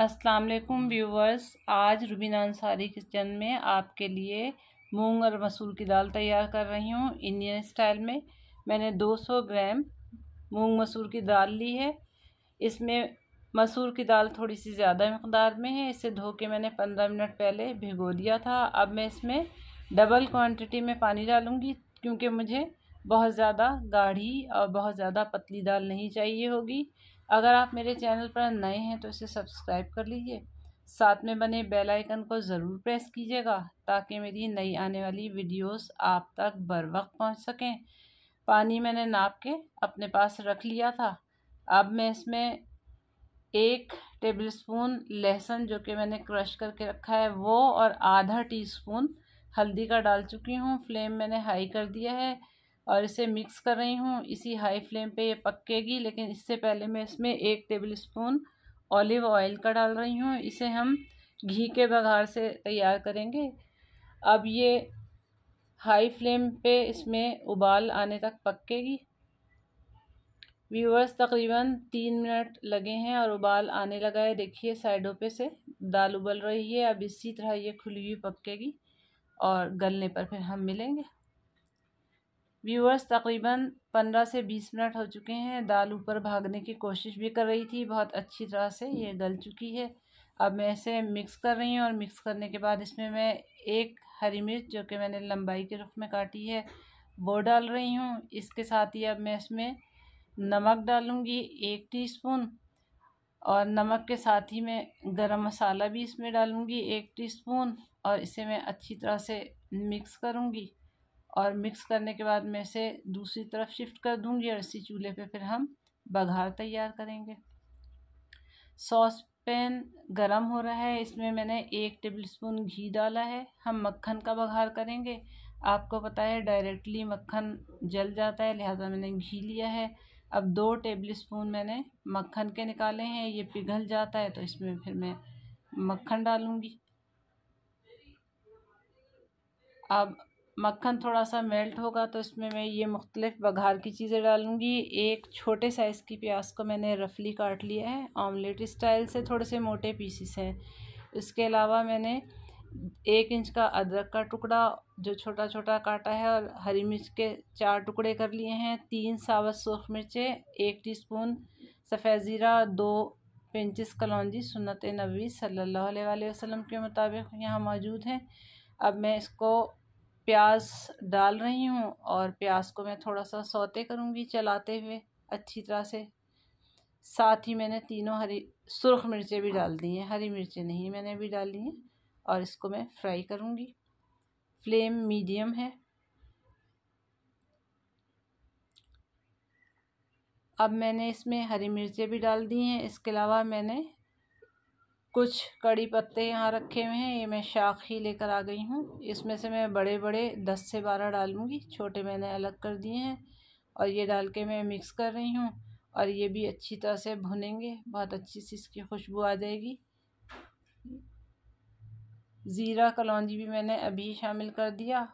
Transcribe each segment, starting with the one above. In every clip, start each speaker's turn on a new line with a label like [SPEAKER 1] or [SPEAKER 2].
[SPEAKER 1] अस्सलाम वालेकुम व्यूवर्स आज रुबीना अंसारी किचन में आपके लिए मूंग और मसूर की दाल तैयार कर रही हूँ इंडियन स्टाइल में मैंने 200 ग्राम मूंग मसूर की दाल ली है इसमें मसूर की दाल थोड़ी सी ज़्यादा मकदार में है इसे धो के मैंने 15 मिनट पहले भिगो दिया था अब मैं इसमें डबल क्वान्टिटी में पानी डालूँगी क्योंकि मुझे बहुत ज़्यादा गाढ़ी और बहुत ज़्यादा पतली दाल नहीं चाहिए होगी अगर आप मेरे चैनल पर नए हैं तो इसे सब्सक्राइब कर लीजिए साथ में बने बेल आइकन को ज़रूर प्रेस कीजिएगा ताकि मेरी नई आने वाली वीडियोस आप तक बर वक्त पहुँच सकें पानी मैंने नाप के अपने पास रख लिया था अब मैं इसमें एक टेबलस्पून लहसुन जो कि मैंने क्रश करके रखा है वो और आधा टीस्पून हल्दी का डाल चुकी हूँ फ्लेम मैंने हाई कर दिया है और इसे मिक्स कर रही हूँ इसी हाई फ्लेम पे ये पकेगी लेकिन इससे पहले मैं इसमें एक टेबल स्पून ऑलिव ऑयल का डाल रही हूँ इसे हम घी के बघार से तैयार करेंगे अब ये हाई फ्लेम पे इसमें उबाल आने तक पकेगी व्यूअर्स तकरीबन तीन मिनट लगे हैं और उबाल आने लगा है देखिए साइडों पे से दाल उबल रही है अब इसी तरह ये खुली हुई पकेगी और गलने पर फिर हम मिलेंगे व्यूअर्स तकरीबन पंद्रह से बीस मिनट हो चुके हैं दाल ऊपर भागने की कोशिश भी कर रही थी बहुत अच्छी तरह से ये गल चुकी है अब मैं इसे मिक्स कर रही हूँ और मिक्स करने के बाद इसमें मैं एक हरी मिर्च जो कि मैंने लंबाई के रुख में काटी है वो डाल रही हूँ इसके साथ ही अब मैं इसमें नमक डालूँगी एक टीस्पून और नमक के साथ ही मैं गरम मसाला भी इसमें डालूँगी एक टीस्पून और इसे मैं अच्छी तरह से मिक्स करूँगी और मिक्स करने के बाद मैं इसे दूसरी तरफ शिफ्ट कर दूंगी और इसी चूल्हे पे फिर हम बघार तैयार करेंगे सॉस पैन गरम हो रहा है इसमें मैंने एक टेबलस्पून घी डाला है हम मक्खन का बघार करेंगे आपको पता है डायरेक्टली मक्खन जल जाता है लिहाजा मैंने घी लिया है अब दो टेबल स्पून मैंने मक्खन के निकाले हैं ये पिघल जाता है तो इसमें फिर मैं मक्खन डालूँगी अब मक्खन थोड़ा सा मेल्ट होगा तो इसमें मैं ये मुख्तलिफ़ बघार की चीज़ें डालूँगी एक छोटे साइज़ की प्याज को मैंने रफली काट लिया है ऑमलेट स्टाइल से थोड़े से मोटे पीसीस हैं इसके अलावा मैंने एक इंच का अदरक का टुकड़ा जो छोटा छोटा काटा है और हरी मिर्च के चार टुकड़े कर लिए हैं तीन साबत सूख मिर्चें एक स्पून सफ़ेद ज़ीरा दो पिंचस कलौजी सुनत नबी सल्लल्लाहु अलैहि वसल्लम के मुताबिक यहाँ मौजूद हैं अब मैं इसको प्याज डाल रही हूँ और प्याज को मैं थोड़ा सा सौते करूँगी चलाते हुए अच्छी तरह से साथ ही मैंने तीनों हरी सुरख मिर्चें भी डाल दी हैं हरी मिर्चें नहीं मैंने भी डाली हैं और इसको मैं फ्राई करूँगी फ्लेम मीडियम है अब मैंने इसमें हरी मिर्चें भी डाल दी हैं इसके अलावा मैंने कुछ कड़ी पत्ते यहाँ रखे हुए हैं ये मैं शाख ही लेकर आ गई हूँ इसमें से मैं बड़े बड़े दस से बारह डालूँगी छोटे मैंने अलग कर दिए हैं और ये डाल के मैं मिक्स कर रही हूँ और ये भी अच्छी तरह से भुनेंगे बहुत अच्छी सी इसकी खुशबू आ जाएगी ज़ीरा कलौजी भी मैंने अभी शामिल कर दिया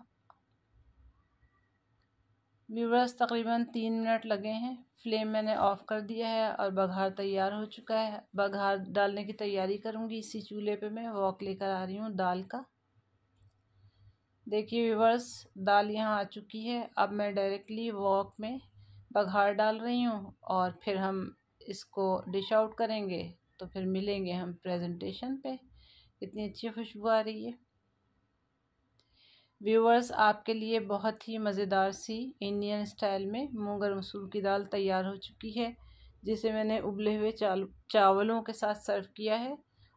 [SPEAKER 1] व्यूवर्स तकरीबन तीन मिनट लगे हैं फ्लेम मैंने ऑफ़ कर दिया है और बघार तैयार हो चुका है बघार डालने की तैयारी करूँगी इसी चूल्हे पे मैं वॉक लेकर आ रही हूँ दाल का देखिए व्यूवर्स दाल यहाँ आ चुकी है अब मैं डायरेक्टली वॉक में बघार डाल रही हूँ और फिर हम इसको डिश आउट करेंगे तो फिर मिलेंगे हम प्रेजेंटेशन पे कितनी अच्छी खुशबू आ रही है व्यूवर्स आपके लिए बहुत ही मज़ेदार सी इंडियन स्टाइल में मूंगर और मसूर की दाल तैयार हो चुकी है जिसे मैंने उबले हुए चावलों के साथ सर्व किया है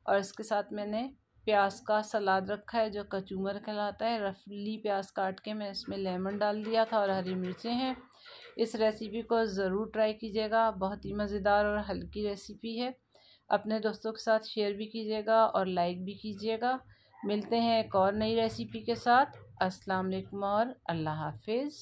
[SPEAKER 1] और इसके साथ मैंने प्याज का सलाद रखा है जो कचूमर कहलाता है रफली प्याज काट के मैं इसमें लेमन डाल दिया था और हरी मिर्चें हैं इस रेसिपी को ज़रूर ट्राई कीजिएगा बहुत ही मज़ेदार और हल्की रेसिपी है अपने दोस्तों के साथ शेयर भी कीजिएगा और लाइक भी कीजिएगा मिलते हैं एक और नई रेसिपी के साथ अस्सलाम और अल्लाह हाफिज़